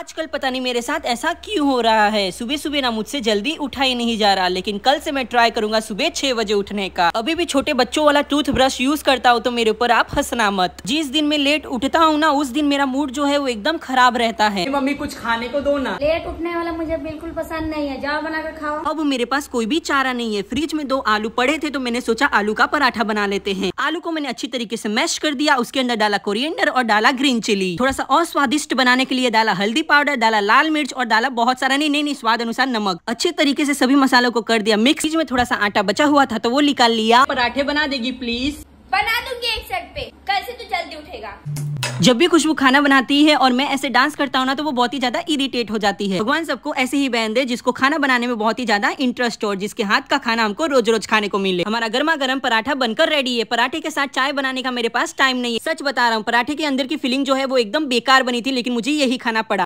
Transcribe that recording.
आजकल पता नहीं मेरे साथ ऐसा क्यों हो रहा है सुबह सुबह ना मुझसे जल्दी उठा ही नहीं जा रहा लेकिन कल से मैं ट्राई करूंगा सुबह छह बजे उठने का अभी भी छोटे बच्चों वाला टूथब्रश यूज करता हो तो मेरे ऊपर आप हंसना मत जिस दिन मैं लेट उठता हूँ ना उस दिन मेरा मूड जो है वो एकदम खराब रहता है मम्मी कुछ खाने को दो ना लेट उठने वाला मुझे बिल्कुल पसंद नहीं है जाओ बना खाओ अब मेरे पास कोई भी चारा नहीं है फ्रिज में दो आलू पड़े थे तो मैंने सोचा आलू का पराठा बना लेते हैं आलू को मैंने अच्छी तरीके से मैश कर दिया उसके अंदर डाला कोरिएंडर और डाला ग्रीन चिली थोड़ा सा और स्वादिष्ट बनाने के लिए डाला हल्दी पाउडर डाला लाल मिर्च और डाला बहुत सारा नहीं नहीं स्वाद अनुसार नमक अच्छे तरीके से सभी मसालों को कर दिया मिक्स में थोड़ा सा आटा बचा हुआ था तो वो निकाल लिया पराठे बना देगी प्लीज बना दूंगी एक सेट पे कल से तो जल्दी उठेगा जब भी खुशबू खाना बनाती है और मैं ऐसे डांस करता हूँ ना तो वो बहुत ही ज्यादा इरिटेट हो जाती है भगवान सबको ऐसे ही बहन दे जिसको खाना बनाने में बहुत ही ज्यादा इंटरेस्ट हो जिसके हाथ का खाना हमको रोज रोज खाने को मिले हमारा गर्मा गर्म पराठा बनकर रेडी है पराठे के साथ चाय बनाने का मेरे पास टाइम नहीं है सच बता रहा हूँ पराठे के अंदर की फीलिंग जो है वो एकदम बेकार बनी थी लेकिन मुझे यही खाना पड़ा